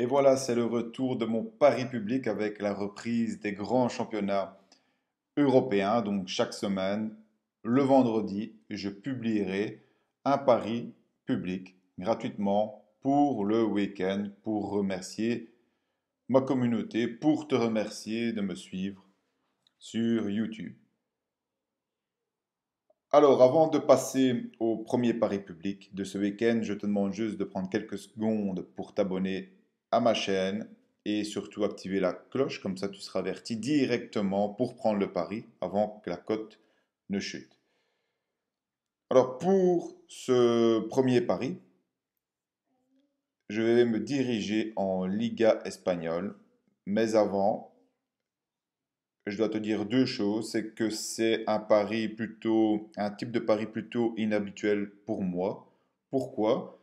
Et voilà, c'est le retour de mon pari public avec la reprise des grands championnats européens. Donc chaque semaine, le vendredi, je publierai un pari public gratuitement pour le week-end pour remercier ma communauté, pour te remercier de me suivre sur YouTube. Alors, avant de passer au premier pari public de ce week-end, je te demande juste de prendre quelques secondes pour t'abonner à ma chaîne et surtout activer la cloche, comme ça tu seras averti directement pour prendre le pari avant que la cote ne chute. Alors pour ce premier pari, je vais me diriger en Liga espagnole, mais avant, je dois te dire deux choses, c'est que c'est un pari plutôt un type de pari plutôt inhabituel pour moi. Pourquoi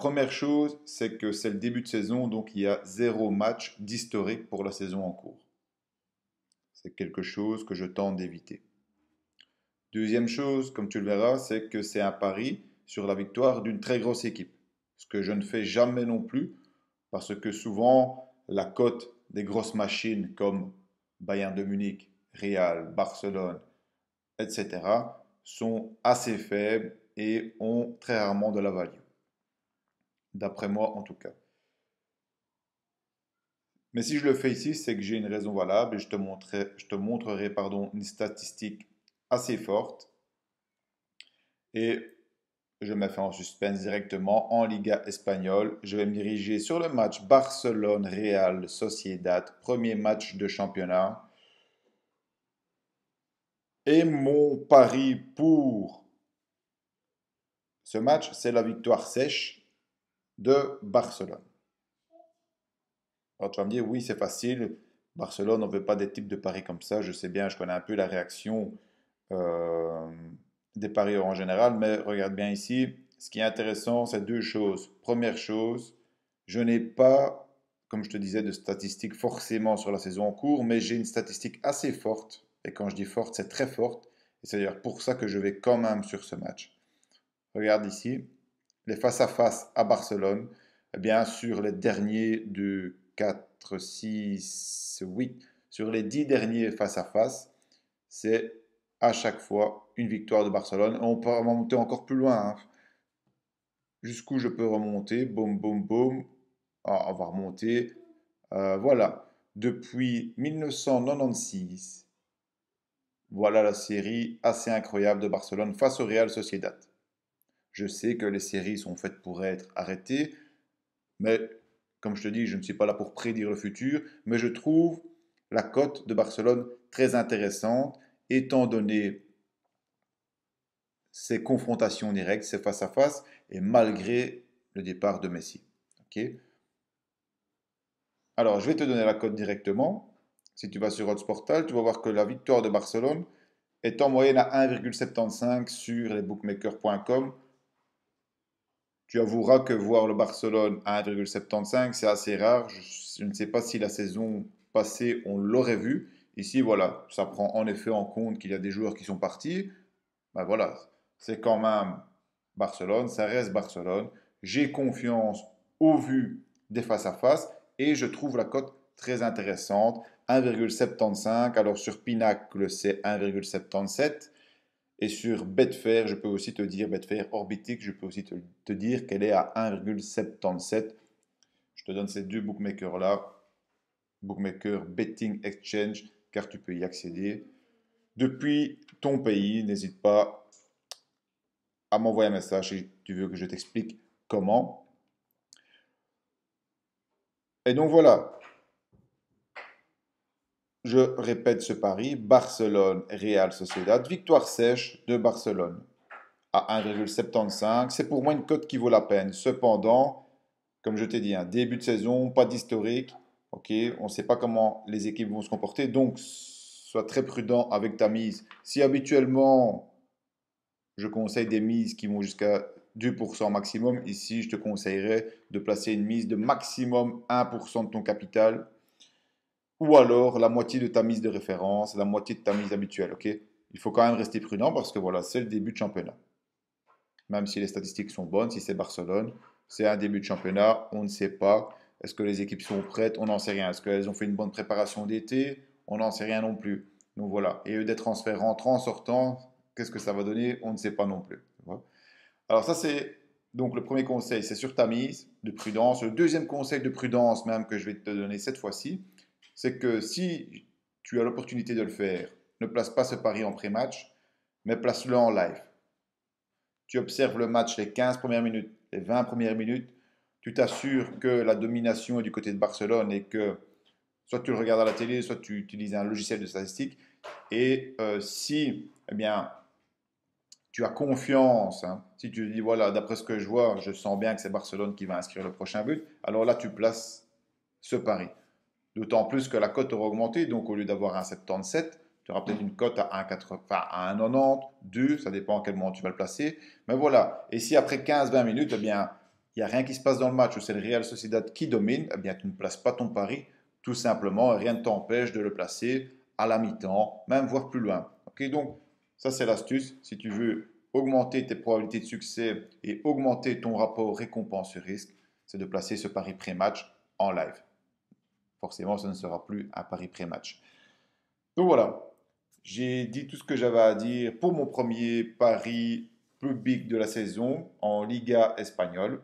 première chose, c'est que c'est le début de saison, donc il y a zéro match d'historique pour la saison en cours. C'est quelque chose que je tente d'éviter. Deuxième chose, comme tu le verras, c'est que c'est un pari sur la victoire d'une très grosse équipe. Ce que je ne fais jamais non plus, parce que souvent, la cote des grosses machines comme Bayern de Munich, Real, Barcelone, etc., sont assez faibles et ont très rarement de la value d'après moi en tout cas. Mais si je le fais ici, c'est que j'ai une raison valable et je te, montrerai, je te montrerai pardon, une statistique assez forte. Et je me fais en suspense directement en Liga espagnole. Je vais me diriger sur le match Barcelone-Real Sociedad, premier match de championnat. Et mon pari pour ce match, c'est la victoire sèche de Barcelone. Alors tu vas me dire, oui, c'est facile. Barcelone, on ne veut pas des types de paris comme ça. Je sais bien, je connais un peu la réaction euh, des paris en général, mais regarde bien ici. Ce qui est intéressant, c'est deux choses. Première chose, je n'ai pas, comme je te disais, de statistiques forcément sur la saison en cours, mais j'ai une statistique assez forte. Et quand je dis forte, c'est très forte. Et c'est d'ailleurs pour ça que je vais quand même sur ce match. Regarde ici, les face-à-face -à, Barcelone, eh bien, sur les derniers de 4, 6, 8, sur les 10 derniers face-à-face, c'est à chaque fois une victoire de Barcelone. On peut remonter encore plus loin. Hein. Jusqu'où je peux remonter Boum, boum, boum. Ah, on va remonter. Euh, voilà. Depuis 1996, voilà la série assez incroyable de Barcelone face au Real Sociedad je sais que les séries sont faites pour être arrêtées, mais comme je te dis, je ne suis pas là pour prédire le futur, mais je trouve la cote de Barcelone très intéressante, étant donné ces confrontations directes, ces face-à-face, et malgré le départ de Messi. Alors, je vais te donner la cote directement. Si tu vas sur Hotsportal, tu vas voir que la victoire de Barcelone est en moyenne à 1,75 sur lesbookmakers.com tu avoueras que voir le Barcelone à 1,75, c'est assez rare. Je, ne sais pas si la saison passée, on l'aurait vu. Ici, voilà, ça prend en effet en compte qu'il y a des joueurs qui sont partis. Ben voilà, c'est quand même Barcelone, ça reste Barcelone. J'ai confiance au vu des face-à-face et je trouve la cote très intéressante. 1,75, alors sur Pinacle, c'est 1,77. Et sur Betfair, je peux aussi te dire, Betfair Orbitic, je peux aussi te, te dire qu'elle est à 1,77. Je te donne ces deux bookmakers-là. Bookmaker Betting Exchange, car tu peux y accéder. Depuis ton pays, n'hésite pas à m'envoyer un message si tu veux que je t'explique comment. Et donc voilà, je répète ce pari, Barcelone, Real Sociedad, victoire sèche de Barcelone à 1,75. C'est pour moi une cote qui vaut la peine. Cependant, comme je t'ai dit, un hein, début de saison, pas d'historique. ok, on ne sait pas comment les équipes vont se comporter. Donc, sois très prudent avec ta mise. Si habituellement, je conseille des mises qui vont jusqu'à 2% maximum, ici, je te conseillerais de placer une mise de maximum 1% de ton capital ou alors la moitié de ta mise de référence, la moitié de ta mise habituelle. ok Il faut quand même rester prudent parce que voilà, c'est le début de championnat. Même si les statistiques sont bonnes, si c'est Barcelone, c'est un début de championnat, on ne sait pas. Est-ce que les équipes sont prêtes On n'en sait rien. Est-ce qu'elles ont fait une bonne préparation d'été On n'en sait rien non plus. Donc voilà. Et des transferts rentrants, sortants, qu'est-ce que ça va donner On ne sait pas non plus. Alors ça, c'est donc le premier conseil, c'est sur ta mise de prudence. Le deuxième conseil de prudence même que je vais te donner cette fois-ci, c'est que si tu as l'opportunité de le faire, ne place pas ce pari en pré-match, mais place-le en live. Tu observes le match les 15 premières minutes, les 20 premières minutes, tu t'assures que la domination est du côté de Barcelone et que soit tu le regardes à la télé, soit tu utilises un logiciel de statistique. Et euh, si, eh bien, tu as confiance, hein, si tu dis, voilà, d'après ce que je vois, je sens bien que c'est Barcelone qui va inscrire le prochain but, alors là, tu places ce pari. D'autant plus que la cote aura augmenté, donc au lieu d'avoir un 77, tu auras peut-être mm. une cote à un 90, 2, ça dépend à quel moment tu vas le placer. Mais voilà, et si après 15-20 minutes, eh bien, il n'y a rien qui se passe dans le match, c'est le Real Sociedad qui domine, eh bien, tu ne places pas ton pari, tout simplement, rien ne t'empêche de le placer à la mi-temps, même voire plus loin. donc, ça c'est l'astuce, si tu veux augmenter tes probabilités de succès et augmenter ton rapport récompense-risque, c'est de placer ce pari pré-match en live forcément, ça ne sera plus un paris pré-match. Donc voilà, j'ai dit tout ce que j'avais à dire pour mon premier pari public de la saison en Liga espagnole.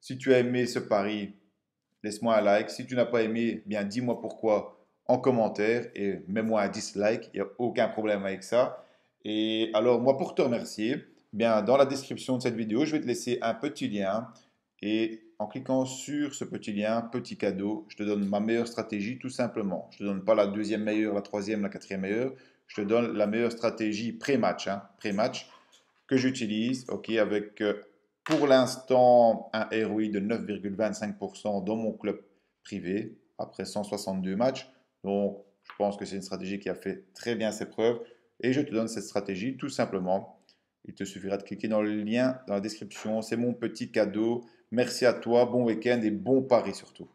Si tu as aimé ce pari, laisse-moi un like. Si tu n'as pas aimé, eh bien dis-moi pourquoi en commentaire et mets-moi un dislike. Il n'y a aucun problème avec ça. Et alors, moi, pour te remercier, eh bien, dans la description de cette vidéo, je vais te laisser un petit lien. Et en cliquant sur ce petit lien, petit cadeau, je te donne ma meilleure stratégie tout simplement. Je ne te donne pas la deuxième meilleure, la troisième, la quatrième meilleure. Je te donne la meilleure stratégie pré-match, hein, que j'utilise ok, avec euh, pour l'instant un ROI de 9,25% dans mon club privé après 162 matchs. Donc, je pense que c'est une stratégie qui a fait très bien ses preuves. Et je te donne cette stratégie tout simplement. Il te suffira de cliquer dans le lien dans la description. C'est mon petit cadeau Merci à toi, bon week-end et bon pari surtout.